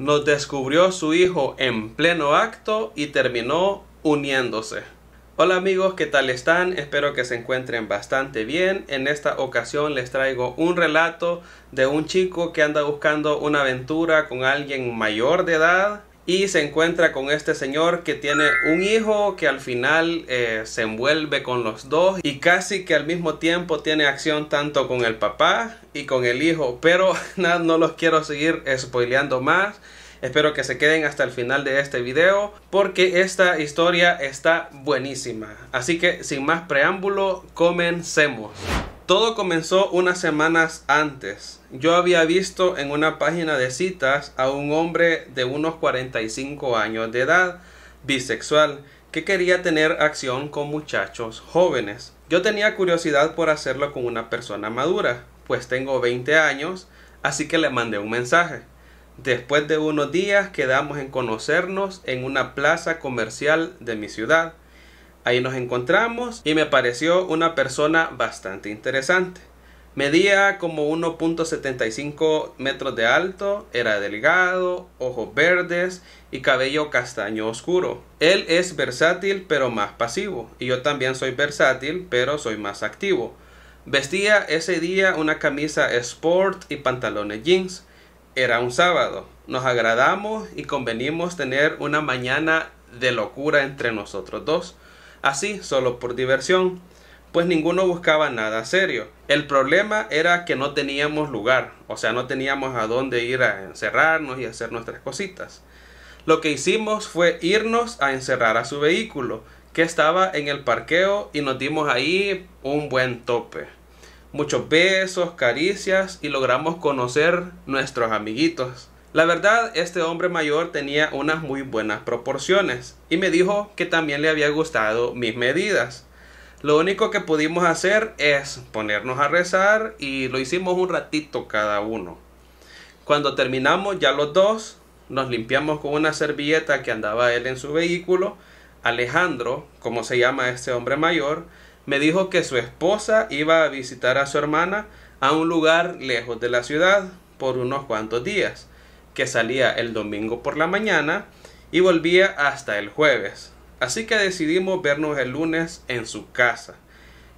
nos descubrió su hijo en pleno acto y terminó uniéndose. Hola amigos, ¿qué tal están? Espero que se encuentren bastante bien. En esta ocasión les traigo un relato de un chico que anda buscando una aventura con alguien mayor de edad y se encuentra con este señor que tiene un hijo que al final eh, se envuelve con los dos y casi que al mismo tiempo tiene acción tanto con el papá y con el hijo pero nada no los quiero seguir spoileando más espero que se queden hasta el final de este video porque esta historia está buenísima así que sin más preámbulo comencemos todo comenzó unas semanas antes. Yo había visto en una página de citas a un hombre de unos 45 años de edad, bisexual, que quería tener acción con muchachos jóvenes. Yo tenía curiosidad por hacerlo con una persona madura, pues tengo 20 años, así que le mandé un mensaje. Después de unos días quedamos en conocernos en una plaza comercial de mi ciudad. Ahí nos encontramos y me pareció una persona bastante interesante. Medía como 1.75 metros de alto, era delgado, ojos verdes y cabello castaño oscuro. Él es versátil pero más pasivo y yo también soy versátil pero soy más activo. Vestía ese día una camisa sport y pantalones jeans. Era un sábado. Nos agradamos y convenimos tener una mañana de locura entre nosotros dos así solo por diversión, pues ninguno buscaba nada serio. El problema era que no teníamos lugar, o sea, no teníamos a dónde ir a encerrarnos y hacer nuestras cositas. Lo que hicimos fue irnos a encerrar a su vehículo, que estaba en el parqueo, y nos dimos ahí un buen tope. Muchos besos, caricias y logramos conocer nuestros amiguitos. La verdad, este hombre mayor tenía unas muy buenas proporciones y me dijo que también le había gustado mis medidas. Lo único que pudimos hacer es ponernos a rezar y lo hicimos un ratito cada uno. Cuando terminamos ya los dos, nos limpiamos con una servilleta que andaba él en su vehículo. Alejandro, como se llama este hombre mayor, me dijo que su esposa iba a visitar a su hermana a un lugar lejos de la ciudad por unos cuantos días que salía el domingo por la mañana y volvía hasta el jueves. Así que decidimos vernos el lunes en su casa.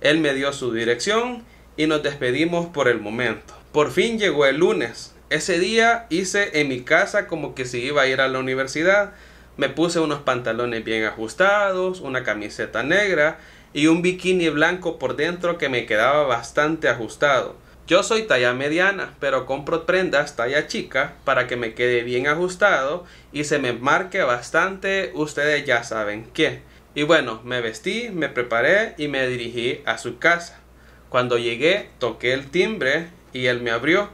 Él me dio su dirección y nos despedimos por el momento. Por fin llegó el lunes. Ese día hice en mi casa como que si iba a ir a la universidad. Me puse unos pantalones bien ajustados, una camiseta negra y un bikini blanco por dentro que me quedaba bastante ajustado. Yo soy talla mediana, pero compro prendas talla chica para que me quede bien ajustado y se me marque bastante, ustedes ya saben qué. Y bueno, me vestí, me preparé y me dirigí a su casa. Cuando llegué, toqué el timbre y él me abrió.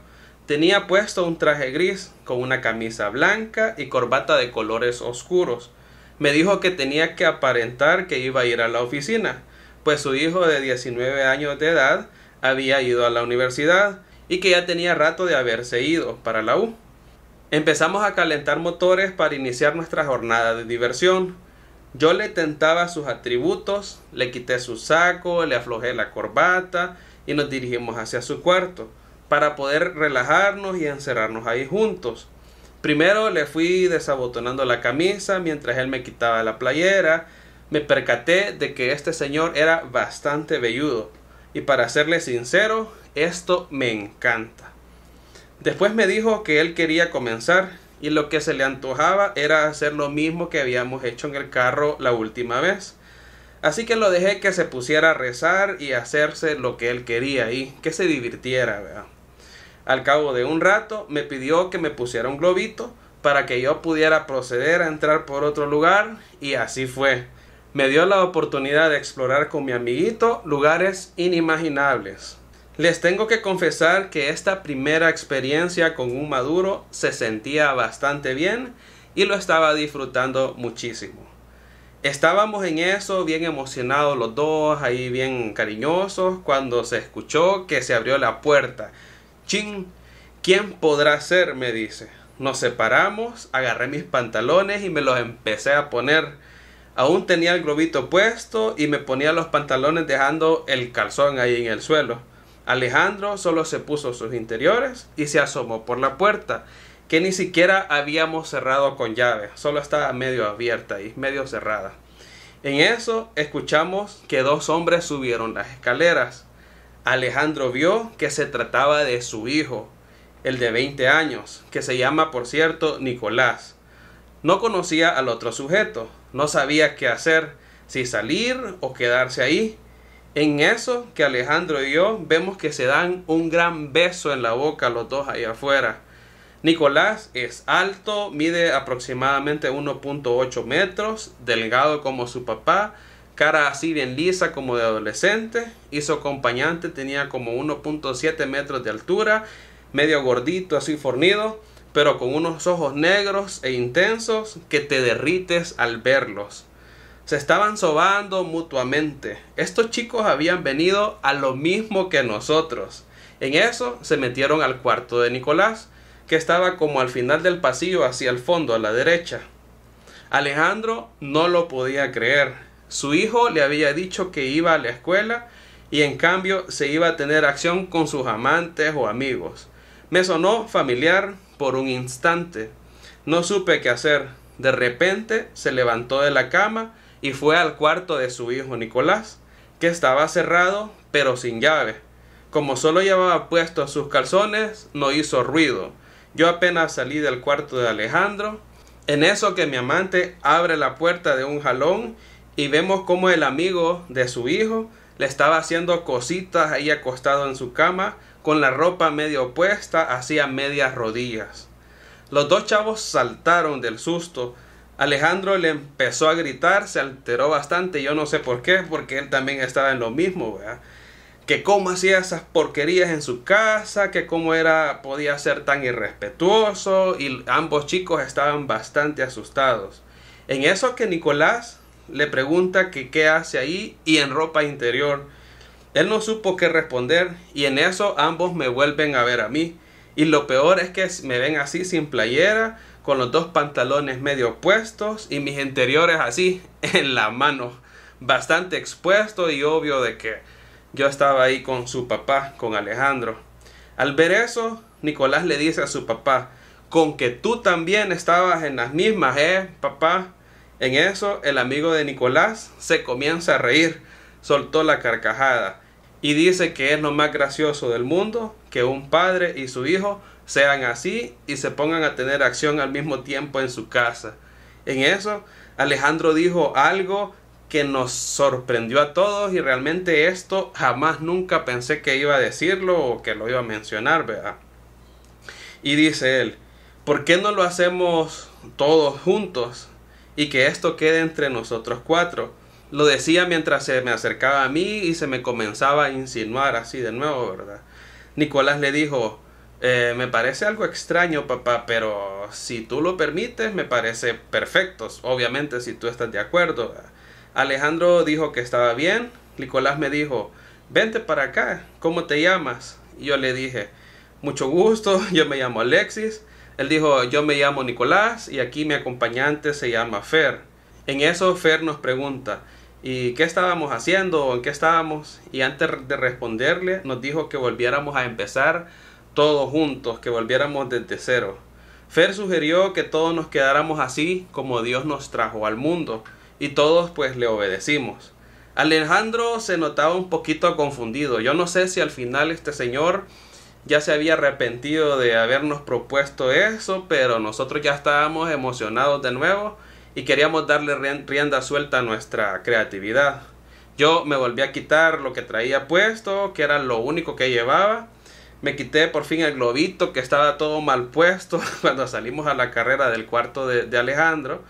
Tenía puesto un traje gris con una camisa blanca y corbata de colores oscuros. Me dijo que tenía que aparentar que iba a ir a la oficina, pues su hijo de 19 años de edad había ido a la universidad y que ya tenía rato de haberse ido para la U. Empezamos a calentar motores para iniciar nuestra jornada de diversión. Yo le tentaba sus atributos, le quité su saco, le aflojé la corbata y nos dirigimos hacia su cuarto para poder relajarnos y encerrarnos ahí juntos. Primero le fui desabotonando la camisa mientras él me quitaba la playera. Me percaté de que este señor era bastante velludo y para serle sincero, esto me encanta. Después me dijo que él quería comenzar y lo que se le antojaba era hacer lo mismo que habíamos hecho en el carro la última vez. Así que lo dejé que se pusiera a rezar y hacerse lo que él quería y que se divirtiera. Al cabo de un rato me pidió que me pusiera un globito para que yo pudiera proceder a entrar por otro lugar y así fue me dio la oportunidad de explorar con mi amiguito lugares inimaginables. Les tengo que confesar que esta primera experiencia con un maduro se sentía bastante bien y lo estaba disfrutando muchísimo. Estábamos en eso, bien emocionados los dos, ahí bien cariñosos, cuando se escuchó que se abrió la puerta. Chin, ¿quién podrá ser? me dice. Nos separamos, agarré mis pantalones y me los empecé a poner. Aún tenía el globito puesto y me ponía los pantalones dejando el calzón ahí en el suelo. Alejandro solo se puso sus interiores y se asomó por la puerta, que ni siquiera habíamos cerrado con llave, solo estaba medio abierta y medio cerrada. En eso escuchamos que dos hombres subieron las escaleras. Alejandro vio que se trataba de su hijo, el de 20 años, que se llama por cierto Nicolás. No conocía al otro sujeto, no sabía qué hacer, si salir o quedarse ahí. En eso que Alejandro y yo vemos que se dan un gran beso en la boca los dos ahí afuera. Nicolás es alto, mide aproximadamente 1.8 metros, delgado como su papá, cara así bien lisa como de adolescente y su acompañante tenía como 1.7 metros de altura, medio gordito, así fornido pero con unos ojos negros e intensos que te derrites al verlos. Se estaban sobando mutuamente. Estos chicos habían venido a lo mismo que nosotros. En eso se metieron al cuarto de Nicolás, que estaba como al final del pasillo hacia el fondo a la derecha. Alejandro no lo podía creer. Su hijo le había dicho que iba a la escuela y en cambio se iba a tener acción con sus amantes o amigos. Me sonó familiar por un instante. No supe qué hacer. De repente se levantó de la cama y fue al cuarto de su hijo Nicolás, que estaba cerrado pero sin llave. Como solo llevaba puestos sus calzones, no hizo ruido. Yo apenas salí del cuarto de Alejandro, en eso que mi amante abre la puerta de un jalón y vemos como el amigo de su hijo le estaba haciendo cositas ahí acostado en su cama con la ropa medio opuesta hacía medias rodillas. Los dos chavos saltaron del susto. Alejandro le empezó a gritar, se alteró bastante, yo no sé por qué, porque él también estaba en lo mismo, ¿verdad? que cómo hacía esas porquerías en su casa, que cómo era podía ser tan irrespetuoso y ambos chicos estaban bastante asustados. En eso que Nicolás le pregunta que qué hace ahí y en ropa interior él no supo qué responder y en eso ambos me vuelven a ver a mí. Y lo peor es que me ven así sin playera, con los dos pantalones medio puestos y mis interiores así en la mano, bastante expuesto y obvio de que yo estaba ahí con su papá, con Alejandro. Al ver eso, Nicolás le dice a su papá, con que tú también estabas en las mismas, ¿eh, papá? En eso, el amigo de Nicolás se comienza a reír soltó la carcajada y dice que es lo más gracioso del mundo que un padre y su hijo sean así y se pongan a tener acción al mismo tiempo en su casa. En eso, Alejandro dijo algo que nos sorprendió a todos y realmente esto jamás nunca pensé que iba a decirlo o que lo iba a mencionar, vea Y dice él, ¿por qué no lo hacemos todos juntos y que esto quede entre nosotros cuatro? Lo decía mientras se me acercaba a mí y se me comenzaba a insinuar así de nuevo, ¿verdad? Nicolás le dijo, eh, me parece algo extraño, papá, pero si tú lo permites, me parece perfecto. Obviamente, si tú estás de acuerdo. Alejandro dijo que estaba bien. Nicolás me dijo, vente para acá, ¿cómo te llamas? Y yo le dije, mucho gusto, yo me llamo Alexis. Él dijo, yo me llamo Nicolás y aquí mi acompañante se llama Fer. En eso Fer nos pregunta, y qué estábamos haciendo en qué estábamos. Y antes de responderle nos dijo que volviéramos a empezar todos juntos, que volviéramos desde cero. Fer sugirió que todos nos quedáramos así como Dios nos trajo al mundo y todos pues le obedecimos. Alejandro se notaba un poquito confundido. Yo no sé si al final este señor ya se había arrepentido de habernos propuesto eso, pero nosotros ya estábamos emocionados de nuevo y queríamos darle rienda suelta a nuestra creatividad. Yo me volví a quitar lo que traía puesto, que era lo único que llevaba. Me quité por fin el globito que estaba todo mal puesto cuando salimos a la carrera del cuarto de, Alejandro.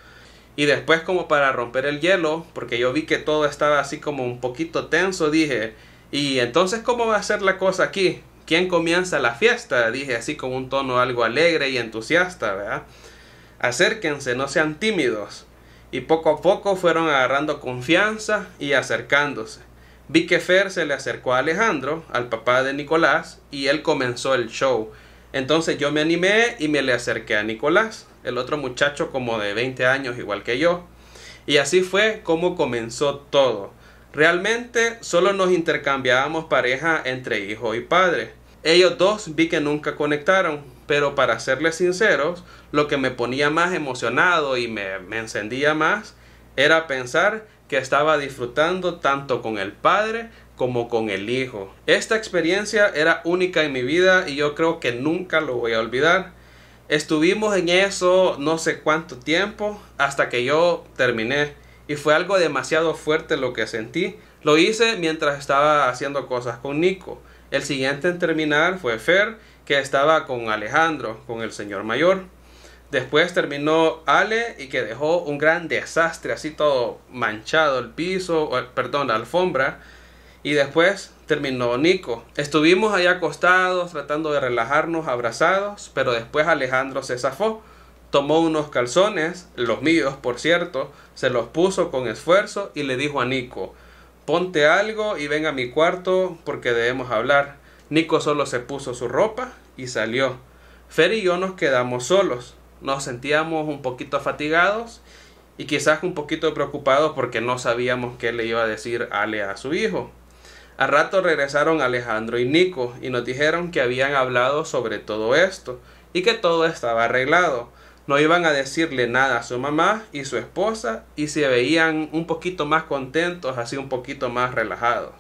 Y después como para romper el hielo, porque yo vi que todo estaba así como un poquito tenso, dije, ¿y entonces cómo va a ser la cosa aquí? ¿Quién comienza la fiesta? Dije así con un tono algo alegre y entusiasta, ¿verdad? acérquense, no sean tímidos. Y poco a poco fueron agarrando confianza y acercándose. Vi que Fer se le acercó a Alejandro, al papá de Nicolás, y él comenzó el show. Entonces yo me animé y me le acerqué a Nicolás, el otro muchacho como de 20 años igual que yo. Y así fue como comenzó todo. Realmente solo nos intercambiábamos pareja entre hijo y padre. Ellos dos vi que nunca conectaron, pero para serles sinceros, lo que me ponía más emocionado y me, encendía más era pensar que estaba disfrutando tanto con el Padre como con el Hijo. Esta experiencia era única en mi vida y yo creo que nunca lo voy a olvidar. Estuvimos en eso no sé cuánto tiempo hasta que yo terminé y fue algo demasiado fuerte lo que sentí. Lo hice mientras estaba haciendo cosas con Nico. El siguiente en terminar fue Fer que estaba con Alejandro, con el señor mayor. Después terminó Ale y que dejó un gran desastre, así todo manchado el piso, perdón, la alfombra. Y después terminó Nico. Estuvimos allá acostados, tratando de relajarnos, abrazados, pero después Alejandro se zafó. Tomó unos calzones, los míos por cierto, se los puso con esfuerzo y le dijo a Nico, ponte algo y ven a mi cuarto porque debemos hablar. Nico solo se puso su ropa y salió. Fer y yo nos quedamos solos. Nos sentíamos un poquito fatigados y quizás un poquito preocupados porque no sabíamos qué le iba a decir Ale a su hijo. A rato regresaron Alejandro y Nico y nos dijeron que habían hablado sobre todo esto y que todo estaba arreglado. No iban a decirle nada a su mamá y su esposa y se veían un poquito más contentos, así un poquito más relajados.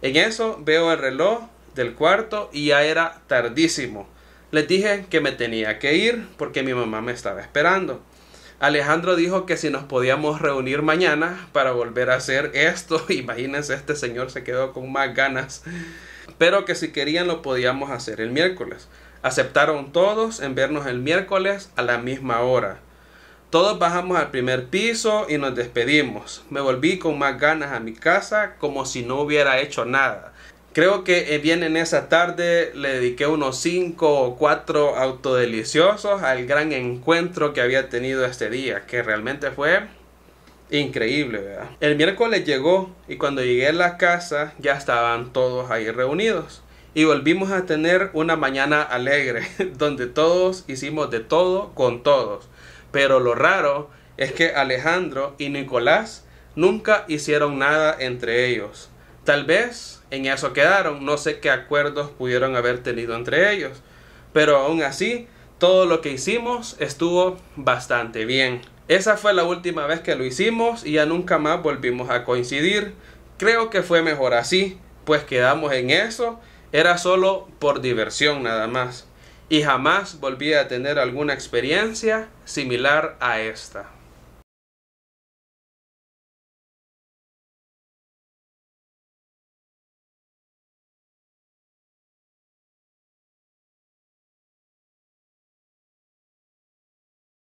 En eso veo el reloj del cuarto y ya era tardísimo. Les dije que me tenía que ir porque mi mamá me estaba esperando. Alejandro dijo que si nos podíamos reunir mañana para volver a hacer esto, imagínense, este señor se quedó con más ganas, pero que si querían lo podíamos hacer el miércoles. Aceptaron todos en vernos el miércoles a la misma hora. Todos bajamos al primer piso y nos despedimos. Me volví con más ganas a mi casa como si no hubiera hecho nada. Creo que bien eh, en esa tarde le dediqué unos 5 o 4 autodeliciosos al gran encuentro que había tenido este día, que realmente fue increíble, El miércoles llegó y cuando llegué a la casa ya estaban todos ahí reunidos y volvimos a tener una mañana alegre donde todos hicimos de todo con todos. Pero lo raro es que Alejandro y Nicolás nunca hicieron nada entre ellos. Tal vez en eso quedaron, no sé qué acuerdos pudieron haber tenido entre ellos, pero aún así todo lo que hicimos estuvo bastante bien. Esa fue la última vez que lo hicimos y ya nunca más volvimos a coincidir. Creo que fue mejor así, pues quedamos en eso, era solo por diversión nada más. Y jamás volví a tener alguna experiencia similar a esta.